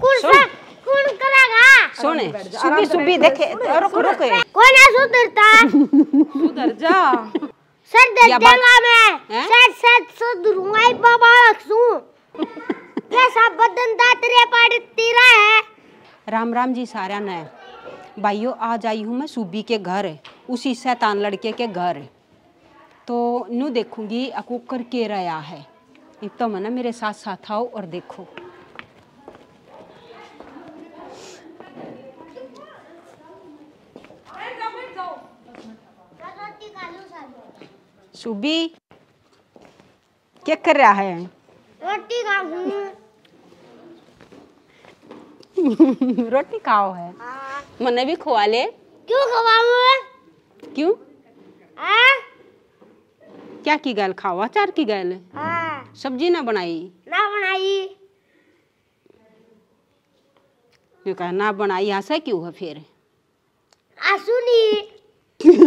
कौन सा कौन करेगा सुने सुबी सुबी देखे रुक रुक कौन है सुधरता सुधर जा सर देख देगा मैं सर सर सुधरूंगा ही बाबा रखसू कैसा बदन दा तेरे पाड़ तेरा है राम राम जी सारा ने भाइयों आज आई हूँ मैं सूबी के घर उसी शैतान लड़के के घर तो नू देखूंगी अकूकर के रहा है एक तो मना मेरे साथ साथ आओ और देखो सुबी क्या कर रहा है रोटी रोटी खाओ है हाँ। मने भी खुआ ले क्यों खवाऊं क्यों आ? हाँ। क्या की गल खाओ अचार की गल हाँ। सब्जी ना बनाई ना बनाई जो कहा ना बनाई ऐसा क्यों है फिर आसुनी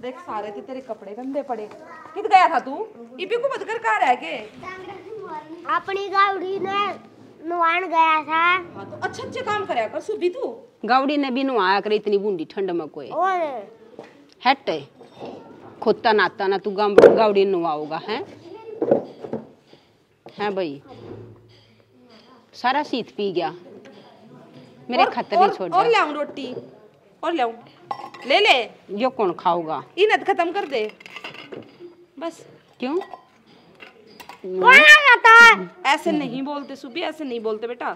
देख सारे थे तेरे कपड़े गंदे पड़े कित गया था तू इपी को बदकर कहा रह गए अपनी गाउड़ी ने नुआन गया था तो अच्छा, अच्छे अच्छे काम कराया कर सुबी तू गाउड़ी ने भी नुआया कर इतनी बूंदी ठंड में कोई हट खोता नाता ना तू गाउड़ी नुआओगा है हैं भाई सारा सीत पी गया मेरे खतर नहीं छोड़ और लाऊं रोटी और लाऊं ले ले यो कौन खाऊगा इन हद तो खत्म कर दे बस क्यों ऐसे नहीं बोलते सुबह ऐसे नहीं बोलते बेटा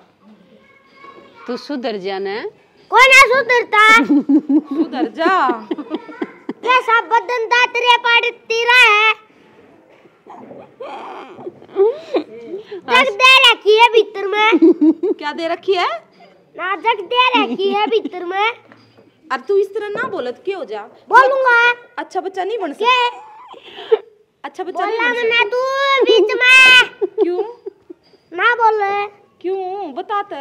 तू सुधर जाना कौन है सुधरता सुधर जा कैसा बदन दातरे तेरे पाड़ी तेरा है जग दे रखी है भीतर में क्या दे रखी है ना जग दे रखी है भीतर में अरे तू इस तरह ना बोलत क्यों हो जा बोलूंगा अच्छा बच्चा नहीं बन सकता अच्छा बच्चा बोला मना तू बीच में क्यों ना बोले क्यों बताते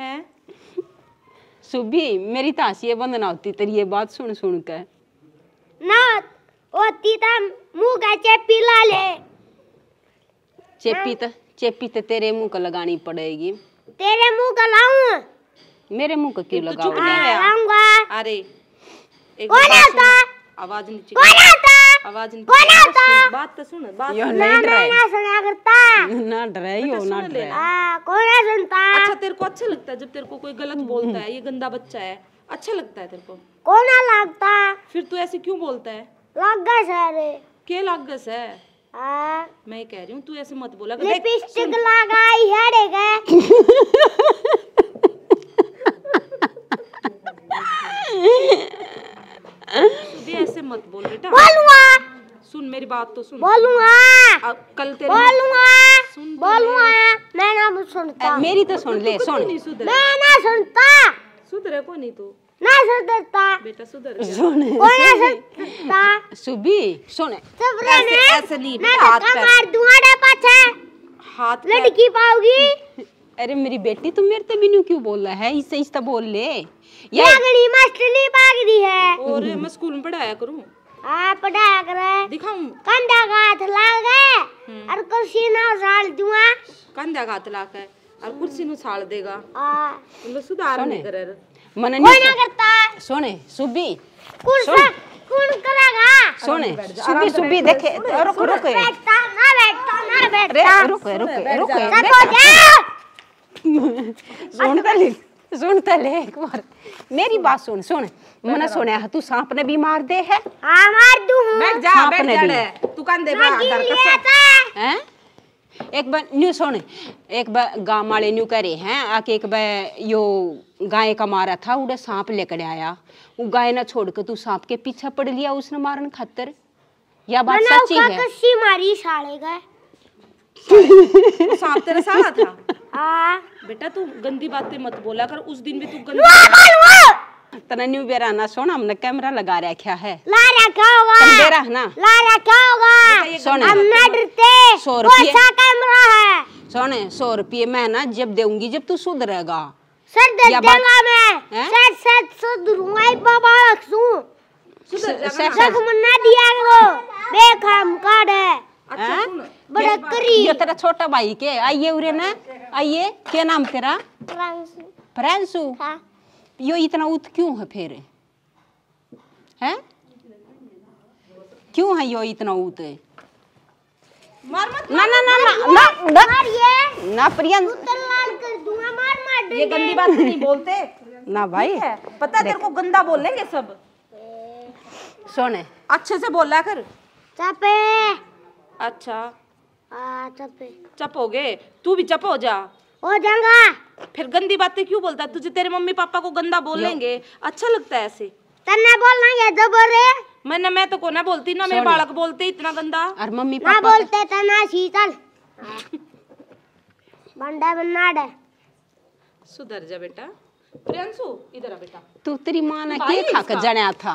हैं सुबी मेरी तासी तो ये बंद ना होती तेरी ये बात सुन सुन के ना होती ता तो मुंह का चेपी ला ले चेपी हाँ। तो चेपी तो तेरे मुंह का लगानी पड़ेगी तेरे मुंह का लाऊं मेरे मुंह को क्यों तो लगाओ अरे आवाज नीचे आवाज नीचे बात तो सुन बात ना सुना करता हो ना डराई हाँ, सुनता अच्छा तेरे को अच्छा लगता है जब तेरे को कोई गलत बोलता है ये गंदा बच्चा है अच्छा लगता है तेरे को कौन लगता फिर तू ऐसे क्यों बोलता है लागस है रे के लागस है आ, हाँ। मैं कह रही हूँ तू ऐसे मत बोला लिपस्टिक लगाई है रे ऐसे मत बोल बेटा बोलूंगा सुन मेरी बात तो सुन बोलूंगा अब कल तेरे बोलूंगा सुन तो बोलूंगा मैं ना सुनता मेरी तो सुन ले सुन मैं ना सुनता सुधरे को नहीं तू ना सुधरता बेटा सुधर सुन कोई ना सुधरता सुबी सुन ऐसे नहीं बेटा हाथ मार दूंगा डे पाछे हाथ लड़की पाओगी अरे मेरी बेटी तुम मेरे ते बिनू क्यों बोल रहा है इससे इस बोल ले ये अगली भाग दी है और मैं स्कूल में पढ़ाया करूं आ हाँ, पढ़ाया करे दिखाऊं कंधा का हाथ गए और कुर्सी ना उछाल दूंगा कंधा का ला के और कुर्सी नु छाल देगा आ हाँ। लो मतलब सुधार नहीं करे मन नहीं ना करता सोने सुबी कुर्सी कौन करेगा सोने सुबी सुबी देखे रुक रुक बैठता ना बैठता ना बैठता रुक रुक रुक रुक सुन तो अच्छा। ले सुन तो ले एक बार मेरी बात सुन सुन मने सुने है हाँ, तू सांप ने भी मार दे है हां मार दू हूं बैठ जा बैठ जा तू कान दे बाहर कर सकता हैं एक बार न्यू सुन एक बार गांव वाले न्यू करे हैं आके एक बार यो गाय का मारा था उड़े सांप लेकर आया वो गाय ना छोड़ के तू सांप के पीछे पड़ लिया उसने मारन खातिर या बात सच्ची है कसी मारी साले गाय सांप तेरे साथ था आ हाँ। बेटा तू गंदी बातें मत बोला कर उस दिन भी तू गंदी तना न्यू बेरा ना सोना हमने कैमरा लगा रखा है ला रखा होगा बेरा ना ला रखा होगा सोना हम ना डरते कैसा अच्छा कैमरा है सोने सौ रुपये मैं ना जब दूंगी जब तू सुधरेगा सर दे दूंगा मैं सर सर सुधरूंगा बाबा रख रखसू सर मुन्ना दिया करो बेखम कार्ड है अच्छा बड़ा करी ये तेरा छोटा भाई के आइए उरे ना आइए क्या नाम तेरा प्रांशु हाँ। यो इतना उत क्यों है फिर है क्यों है यो इतना उत मार मत ना ना ना ना ना मार ये ना प्रियं कर दूंगा मार मार ये गंदी बात नहीं बोलते ना भाई पता तेरे को गंदा बोलेंगे सब सोने अच्छे से बोला कर चापे अच्छा चपोगे तू भी चप हो जा हो जाऊंगा फिर गंदी बातें क्यों बोलता है तुझे तेरे मम्मी पापा को गंदा बोलेंगे अच्छा लगता है ऐसे तन्ने बोलना है जो बोल रहे मैं ना मैं तो कोना बोलती ना मेरे बालक बोलते इतना गंदा और मम्मी पापा ना बोलते तना शीतल बंडा बनाड़ सुधर जा बेटा प्रियांशु इधर आ बेटा तू तेरी मां ने क्या खाकर जणया था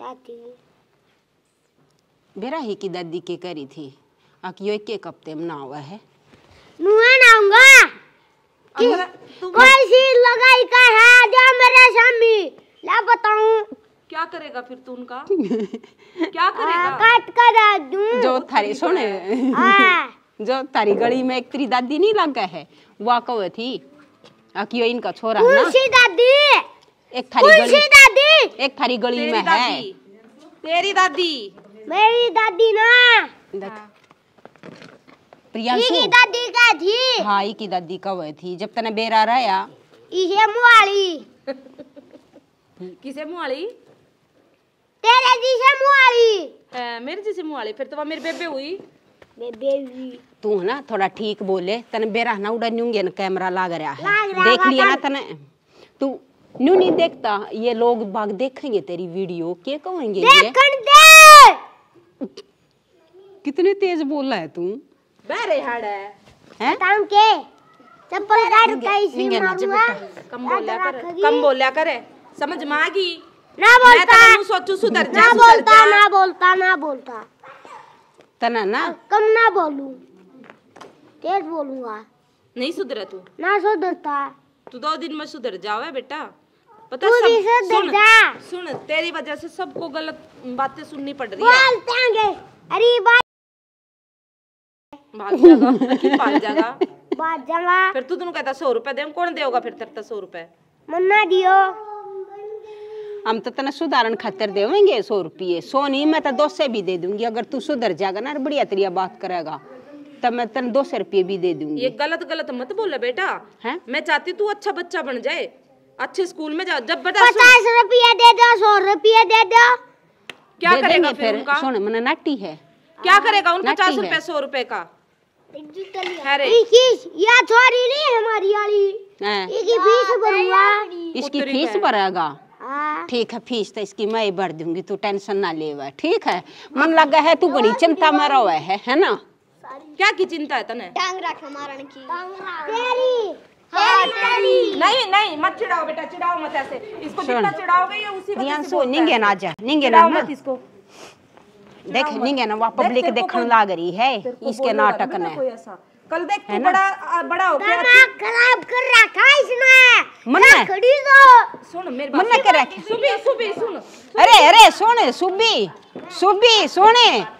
क्या बेरा ही की दादी के करी थी आकियो एक हफ्ते में ना हुआ है नुआ ना आऊंगा कोई सी लगाई का है दे मेरे सामने ला बताऊं क्या करेगा फिर तू उनका क्या करेगा हाँ, काट कर दूं जो थारी सुने हाँ। जो थारी गली में एक तेरी दादी नहीं लगा है वो कहो थी अकियो इनका छोरा ना कौन सी दादी एक थारी गली सी दादी एक फरी गली में है तेरी दादी मेरी दादी ना देख प्रियांशु की दादी का थी हाँ की दादी का वह थी जब तने बेरा रहा या ये मुआली किसे मुआली तेरे जैसे मुआली मेरे जैसे मुआली फिर तो वह मेरे बेबे हुई तू है ना थोड़ा ठीक बोले तने बेरा ना उड़ा न्यूंगे ना कैमरा लाग रहा है देख लिया ना तने तू न्यू नहीं देखता ये लोग बाग देखेंगे तेरी वीडियो क्या कहेंगे दे। कितने तेज बोला है तू बहरे हाड़ है काम के चप्पल कम बोलिया करे समझ में आ गई ना बोलता मैं सोचू सुधर जा ना बोलता ना बोलता ना बोलता तना ना कम ना बोलूं तेज बोलूंगा नहीं सुधरा तू ना सुधरता तू दो दिन में सुधर जाओ बेटा पता सब सुन सुन तेरी वजह से सबको गलत बातें सुननी पड़ रही है अरे भाग जाएगा फिर तू तनु कहता 100 रुपए दे कौन देगा फिर तेरे 100 रुपए मन्ना दियो हम तो तना सुधारण खातिर देवेंगे सौ रुपये सो नहीं मैं तो दो से भी दे दूंगी अगर तू सुधर जाएगा ना बढ़िया तेरिया बात करेगा तब मैं तेन दो सौ रुपये भी दे दूंगी ये गलत गलत मत बोला बेटा है मैं चाहती तू अच्छा बच्चा बन जाए अच्छे स्कूल में जाओ जब पचास रुपया दे दो सौ रुपया दे दो क्या दे करेगा फिर उनका सुन मैंने नाटी है क्या करेगा उन पचास रुपए सौ रुपए का या छोरी नहीं हमारी वाली इसकी फीस भरूंगा इसकी फीस भरेगा हाँ। ठीक है फीस तो इसकी मैं भर दूंगी तू टेंशन ना ले ठीक है मन लगा है तू बड़ी चिंता में रहो है है ना क्या की चिंता है तने टांग रखा मारण की तेरी हाँ, नहीं नहीं मत चिढ़ाओ बेटा चिढ़ाओ मत ऐसे इसको जितना चिढ़ाओगे ये उसी वजह से निंगे ना जा निंगे ना मत इसको देख निंगे ना वहां पब्लिक देखने लाग रही है इसके नाटक ने कल देख तू बड़ा बड़ा हो गया ना खराब कर रखा इसने मन में खड़ी दो सुन मेरे मन में कर रखे सुबी सुबी सुन अरे अरे सोने सुबी सुबी सोने